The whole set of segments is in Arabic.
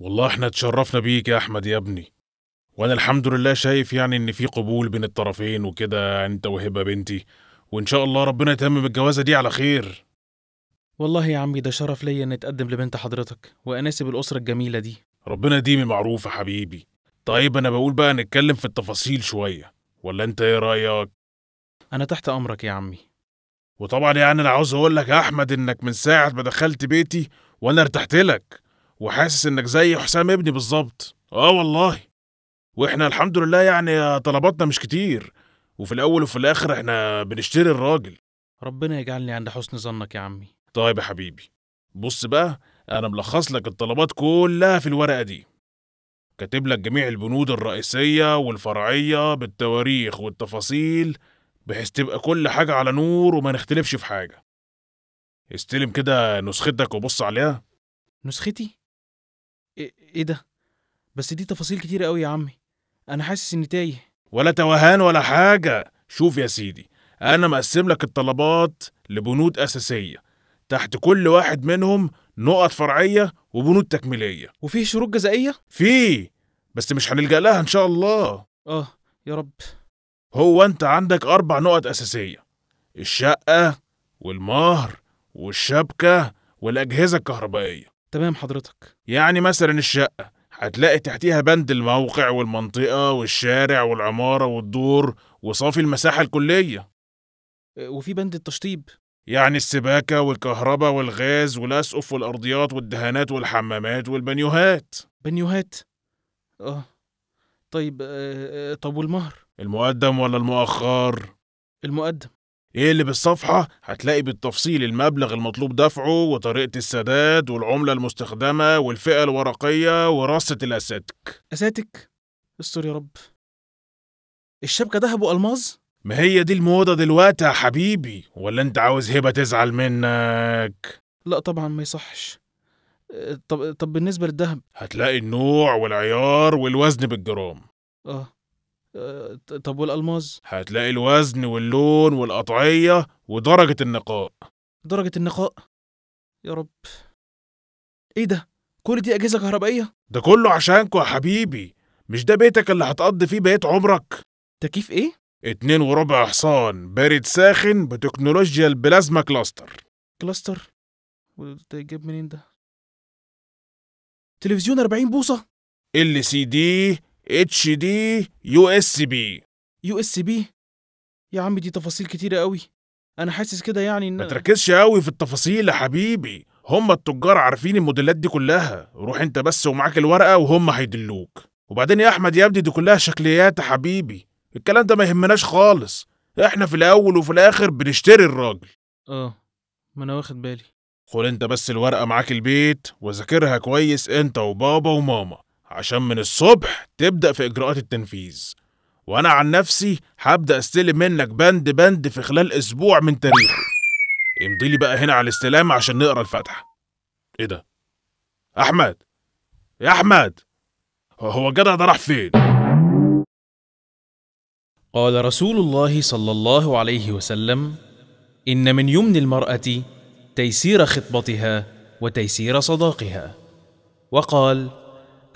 والله احنا اتشرفنا بيك يا احمد يا ابني وانا الحمد لله شايف يعني ان في قبول بين الطرفين وكده انت وهبه بنتي وان شاء الله ربنا يتمم الجوازه دي على خير والله يا عمي ده شرف ليا اني اتقدم لبنت حضرتك واناسب الاسره الجميله دي ربنا يديم معروف يا حبيبي طيب انا بقول بقى نتكلم في التفاصيل شويه ولا انت ايه رايك انا تحت امرك يا عمي وطبعا يعني انا عاوز اقول لك يا احمد انك من ساعه ما دخلت بيتي وانا ارتحت لك وحاسس انك زي حسام ابني بالظبط اه والله واحنا الحمد لله يعني طلباتنا مش كتير وفي الاول وفي الاخر احنا بنشتري الراجل ربنا يجعلني عند حسن ظنك يا عمي طيب يا حبيبي بص بقى انا ملخص لك الطلبات كلها في الورقه دي كاتب لك جميع البنود الرئيسيه والفرعيه بالتواريخ والتفاصيل بحيث تبقى كل حاجة على نور وما نختلفش في حاجة استلم كده نسختك وبص عليها نسختي؟ ايه ده؟ بس دي تفاصيل كتيرة قوي يا عمي انا حاسس اني تايه ولا توهان ولا حاجة شوف يا سيدي انا مقسم لك الطلبات لبنود اساسية تحت كل واحد منهم نقط فرعية وبنود تكميلية وفيه شروط جزائية؟ فيه بس مش هنلجأ لها ان شاء الله اه يا رب هو أنت عندك أربع نقط أساسية الشقة والمهر والشبكة والأجهزة الكهربائية تمام حضرتك يعني مثلا الشقة هتلاقي تحتيها بند الموقع والمنطقة والشارع والعمارة والدور وصافي المساحة الكلية أه، وفي بند التشطيب يعني السباكة والكهرباء والغاز والأسقف والأرضيات والدهانات والحمامات والبنيوهات بنيوهات اه طيب آه, أه، طب والمهر المقدم ولا المؤخر المقدم ايه اللي بالصفحة هتلاقي بالتفصيل المبلغ المطلوب دفعه وطريقة السداد والعملة المستخدمة والفئة الورقية ورصة الأساتك أساتك؟ استر يا رب الشبكة ذهب وألماظ؟ ما هي دي الموضة دلوقتي يا حبيبي ولا انت عاوز هبة تزعل منك؟ لا طبعا ما يصحش آه، طب طب بالنسبة للذهب هتلاقي النوع والعيار والوزن بالجرام اه آه، طب والألماظ؟ هتلاقي الوزن واللون والقطعية ودرجة النقاء درجة النقاء؟ يا رب إيه ده؟ كل دي أجهزة كهربائية؟ ده كله عشانكوا يا حبيبي مش ده بيتك اللي هتقضي فيه بقية عمرك؟ تكييف إيه؟ اتنين وربع حصان بارد ساخن بتكنولوجيا البلازما كلاستر كلاستر؟ وده يجيب منين ده؟ تلفزيون 40 بوصة؟ ال سي دي اتش دي يو اس بي يو اس بي يا عم دي تفاصيل كتيرة قوي انا حاسس كده يعني ان ما تركزش قوي في التفاصيل يا حبيبي هم التجار عارفين الموديلات دي كلها روح انت بس ومعاك الورقه وهم هيدلوك وبعدين يا احمد يا ابني دي كلها شكليات يا حبيبي الكلام ده ما يهمناش خالص احنا في الاول وفي الاخر بنشتري الراجل اه ما انا واخد بالي خد انت بس الورقه معاك البيت وذاكرها كويس انت وبابا وماما عشان من الصبح تبدأ في إجراءات التنفيذ وأنا عن نفسي هبدأ أستلم منك بند بند في خلال أسبوع من تاريخه امضي لي بقى هنا على الاستلام عشان نقرا الفتحة إيه ده؟ أحمد يا أحمد هو الجدع ده راح فين؟ قال رسول الله صلى الله عليه وسلم إن من يمن المرأة تيسير خطبتها وتيسير صداقها وقال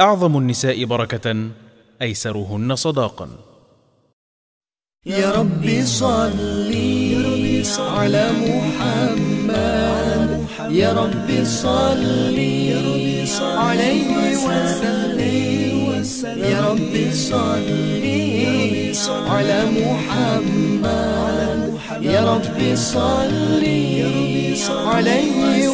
أعظم النساء بركة أيسرهن صداقا يا ربي صلي على محمد يا ربي صلي عليه وسلم يا ربي صلي على محمد يا ربي صلي عليه